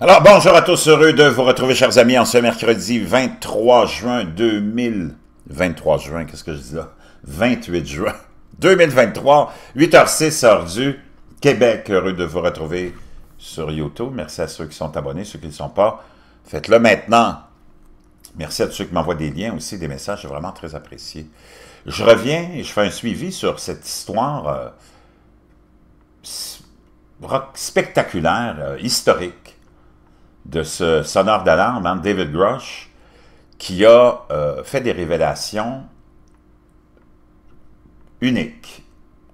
Alors, bonjour à tous, heureux de vous retrouver, chers amis, en ce mercredi 23 juin 2000... juin, qu'est-ce que je dis là? 28 juin 2023, 8h06, heure du Québec. Heureux de vous retrouver sur YouTube. Merci à ceux qui sont abonnés, ceux qui ne sont pas. Faites-le maintenant. Merci à tous ceux qui m'envoient des liens aussi, des messages, c'est vraiment très apprécié. Je reviens et je fais un suivi sur cette histoire euh, spectaculaire, euh, historique, de ce sonneur d'alarme, hein, David Grush, qui a euh, fait des révélations uniques,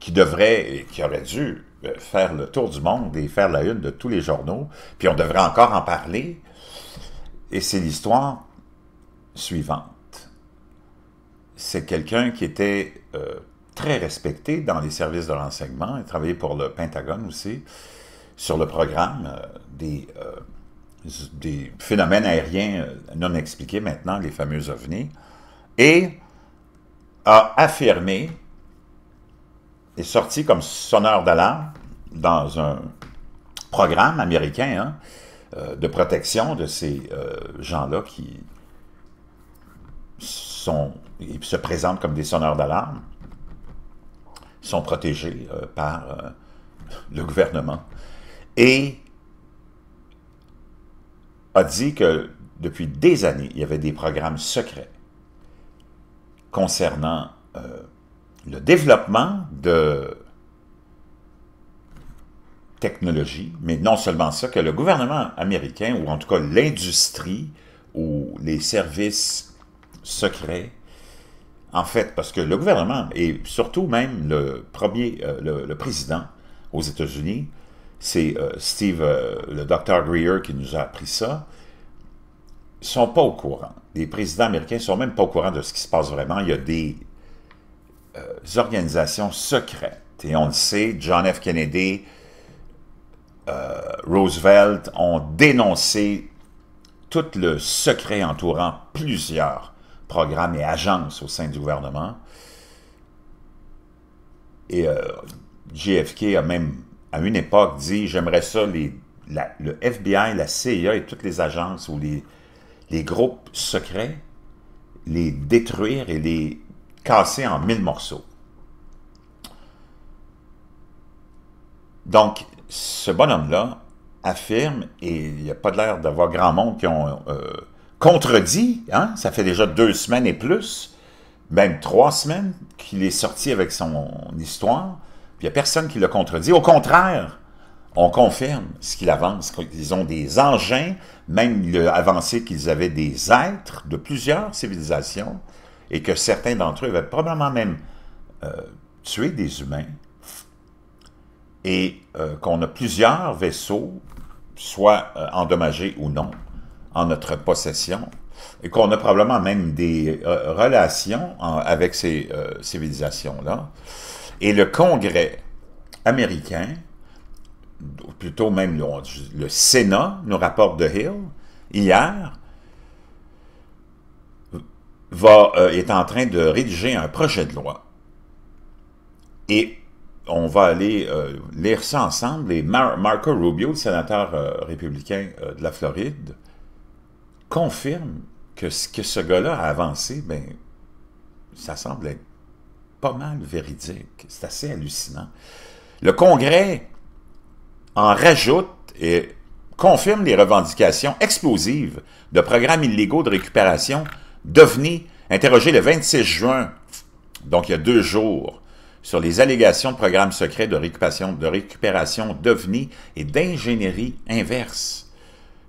qui devrait et qui aurait dû euh, faire le tour du monde et faire la une de tous les journaux, puis on devrait encore en parler. Et c'est l'histoire suivante. C'est quelqu'un qui était euh, très respecté dans les services de renseignement, il travaillait pour le Pentagone aussi, sur le programme des des phénomènes aériens euh, non expliqués maintenant, les fameux ovnis, et a affirmé, est sorti comme sonneur d'alarme dans un programme américain hein, euh, de protection de ces euh, gens-là qui sont, se présentent comme des sonneurs d'alarme, sont protégés par le gouvernement. Et a dit que depuis des années, il y avait des programmes secrets concernant euh, le développement de technologies, mais non seulement ça, que le gouvernement américain, ou en tout cas l'industrie, ou les services secrets, en fait, parce que le gouvernement, et surtout même le premier, euh, le président aux États-Unis, c'est euh, Steve, euh, le docteur Greer qui nous a appris ça, sont pas au courant. Les présidents américains sont même pas au courant de ce qui se passe vraiment. Il y a des euh, organisations secrètes. Et on le sait, John F. Kennedy, Roosevelt ont dénoncé tout le secret entourant plusieurs programmes et agences au sein du gouvernement. Et JFK a même à une époque, dit j'aimerais ça, les, le FBI, la CIA et toutes les agences ou les, groupes secrets, les détruire et les casser en mille morceaux. Donc, ce bonhomme-là affirme, et il n'y a pas l'air d'avoir grand monde qui ont euh, contredit, hein, ça fait déjà deux semaines et plus, même trois semaines qu'il est sorti avec son histoire, il n'y a personne qui le contredit. Au contraire, on confirme ce qu'il avance. Ils ont des engins, même a avancé qu'ils avaient des êtres de plusieurs civilisations, et que certains d'entre eux avaient probablement même euh, tué des humains, et euh, qu'on a plusieurs vaisseaux, soit euh, endommagés ou non, en notre possession, et qu'on a probablement même des relations avec ces civilisations-là. Et le Congrès américain, ou plutôt même le, Sénat, nous rapporte de Hill, hier, va, euh, est en train de rédiger un projet de loi. Et on va aller euh, lire ça ensemble. Et Marco Rubio, le sénateur euh, républicain de la Floride, confirme que ce que ce gars-là a avancé, ben, ça semble être pas mal véridique. C'est assez hallucinant. Le Congrès en rajoute et confirme les revendications explosives de programmes illégaux de récupération d'OVNI interrogé le 26 juin, donc il y a deux jours, sur les allégations de programmes secrets de récupération, de récupération d'OVNI et d'ingénierie inverse.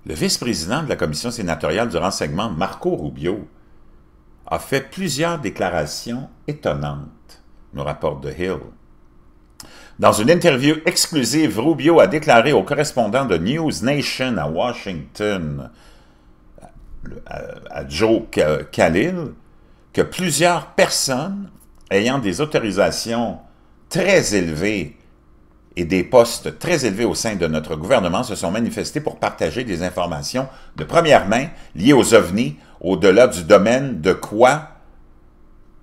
Le vice-président de la commission sénatoriale du renseignement, Marco Rubio, a fait plusieurs déclarations étonnantes, nous rapporte The Hill. Dans une interview exclusive, Rubio a déclaré au correspondant de News Nation à Washington, à Joe Khalil, que plusieurs personnes ayant des autorisations très élevées et des postes très élevés au sein de notre gouvernement se sont manifestées pour partager des informations de première main liées aux ovnis au-delà du domaine de quoi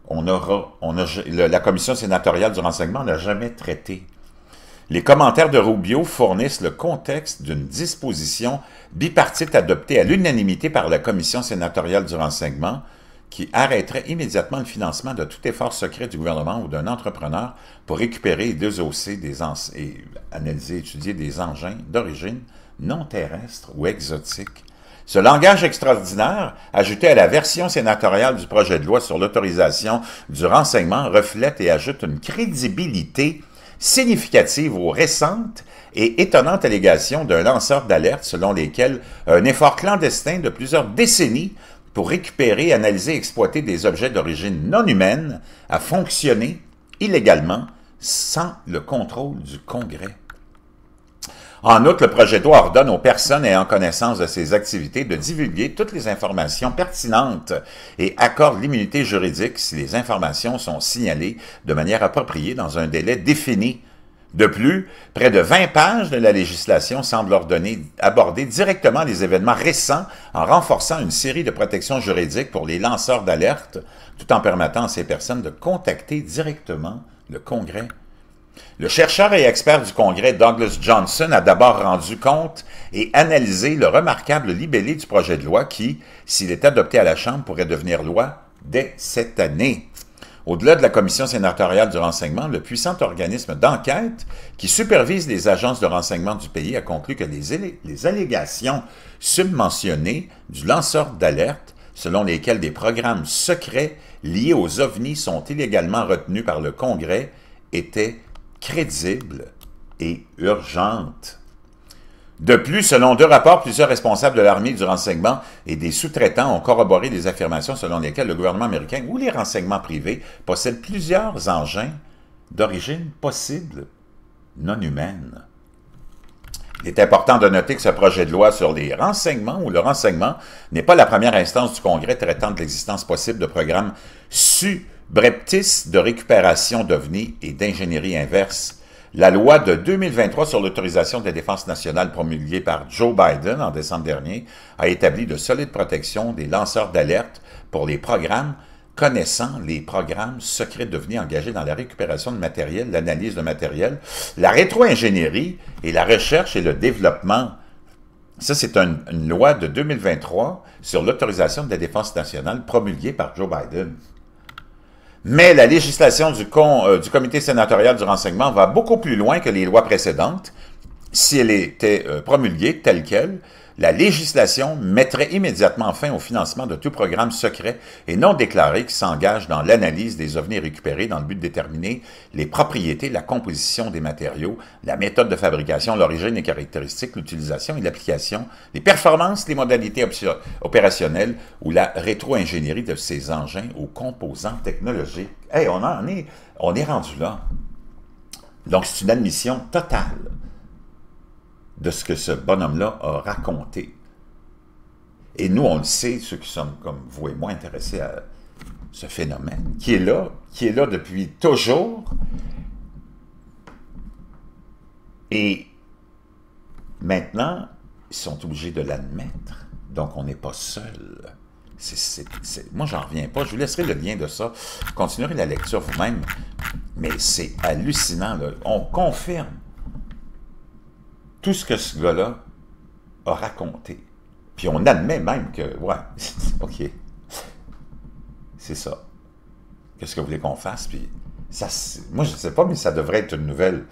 on on la commission sénatoriale du renseignement n'a jamais traité. Les commentaires de Rubio fournissent le contexte d'une disposition bipartite adoptée à l'unanimité par la commission sénatoriale du renseignement qui arrêterait immédiatement le financement de tout effort secret du gouvernement ou d'un entrepreneur pour récupérer et désosser des et analyser et étudier des engins d'origine non terrestre ou exotique ce langage extraordinaire, ajouté à la version sénatoriale du projet de loi sur l'autorisation du renseignement, reflète et ajoute une crédibilité significative aux récentes et étonnantes allégations d'un lanceur d'alerte selon lesquelles un effort clandestin de plusieurs décennies pour récupérer, analyser et exploiter des objets d'origine non humaine a fonctionné illégalement sans le contrôle du Congrès. En outre, le projet de loi ordonne aux personnes ayant connaissance de ces activités de divulguer toutes les informations pertinentes et accorde l'immunité juridique si les informations sont signalées de manière appropriée dans un délai défini. De plus, près de 20 pages de la législation semblent ordonner, aborder directement les événements récents en renforçant une série de protections juridiques pour les lanceurs d'alerte, tout en permettant à ces personnes de contacter directement le Congrès le chercheur et expert du Congrès Douglas Johnson a d'abord rendu compte et analysé le remarquable libellé du projet de loi qui, s'il est adopté à la Chambre, pourrait devenir loi dès cette année. Au-delà de la commission sénatoriale du renseignement, le puissant organisme d'enquête qui supervise les agences de renseignement du pays a conclu que les, les allégations submentionnées du lanceur d'alerte, selon lesquelles des programmes secrets liés aux ovnis sont illégalement retenus par le Congrès, étaient crédible et urgente. De plus, selon deux rapports, plusieurs responsables de l'armée du renseignement et des sous-traitants ont corroboré des affirmations selon lesquelles le gouvernement américain ou les renseignements privés possèdent plusieurs engins d'origine possible non humaine. Il est important de noter que ce projet de loi sur les renseignements ou le renseignement n'est pas la première instance du Congrès traitant de l'existence possible de programmes subreptices de récupération d'ovnis et d'ingénierie inverse. La loi de 2023 sur l'autorisation des défenses nationales promulguée par Joe Biden en décembre dernier a établi de solides protections des lanceurs d'alerte pour les programmes connaissant les programmes secrets devenus engagés dans la récupération de matériel, l'analyse de matériel, la rétro-ingénierie et la recherche et le développement. Ça, c'est une loi de 2023 sur l'autorisation de la défense nationale promulguée par Joe Biden. Mais la législation du, euh, du comité sénatorial du renseignement va beaucoup plus loin que les lois précédentes si elle était euh, promulguée telle qu'elle, la législation mettrait immédiatement fin au financement de tout programme secret et non déclaré qui s'engage dans l'analyse des ovnis récupérés dans le but de déterminer les propriétés, la composition des matériaux, la méthode de fabrication, l'origine et caractéristiques, l'utilisation et l'application, les performances, les modalités opérationnelles ou la rétro-ingénierie de ces engins aux composants technologiques. Hey, on en on est rendu là. Donc, c'est une admission totale de ce que ce bonhomme-là a raconté. Et nous, on le sait, ceux qui sommes, comme vous et moi, intéressés à ce phénomène, qui est là, qui est là depuis toujours. Et maintenant, ils sont obligés de l'admettre. Donc, on n'est pas seul. C Moi, j'en reviens pas. Je vous laisserai le lien de ça. Continuerez la lecture vous-même. Mais c'est hallucinant. Là. On confirme tout ce que ce gars-là a raconté. Puis on admet même que, ouais, OK, c'est ça. Qu'est-ce que vous voulez qu'on fasse? Puis ça, moi, je ne sais pas, mais ça devrait être une nouvelle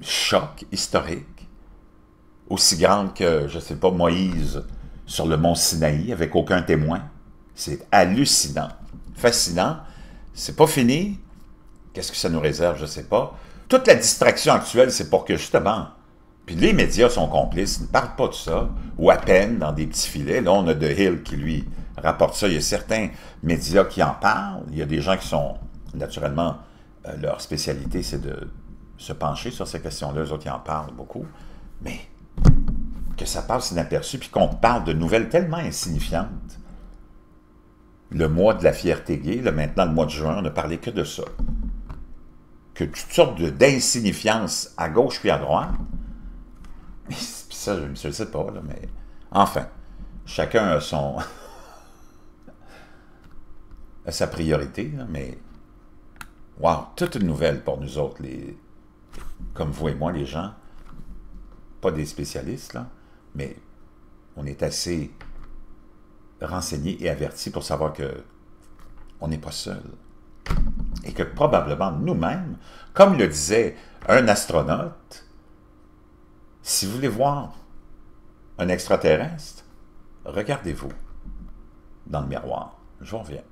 choc historique, aussi grande que, je ne sais pas, Moïse sur le mont Sinaï avec aucun témoin. C'est hallucinant, fascinant. C'est pas fini. Qu'est-ce que ça nous réserve, je ne sais pas. Toute la distraction actuelle, c'est pour que justement, puis les médias sont complices, ils ne parlent pas de ça, ou à peine dans des petits filets. Là, on a De Hill qui lui rapporte ça. Il y a certains médias qui en parlent. Il y a des gens qui sont, naturellement, euh, leur spécialité, c'est de se pencher sur ces questions-là. Eux autres, ils en parlent beaucoup. Mais que ça passe inaperçu, puis qu'on parle de nouvelles tellement insignifiantes. Le mois de la fierté gay, maintenant, le mois de juin, on ne parlait que de ça que toutes sortes d'insignifiance à gauche puis à droite. ça, je ne me soucie pas, mais enfin, chacun a son. a sa priorité, mais. Wow, toute une nouvelle pour nous autres, les, comme vous et moi, les gens. Pas des spécialistes, mais on est assez renseignés et avertis pour savoir que on n'est pas seul et que probablement nous-mêmes, comme le disait un astronaute, si vous voulez voir un extraterrestre, regardez-vous dans le miroir. Je reviens.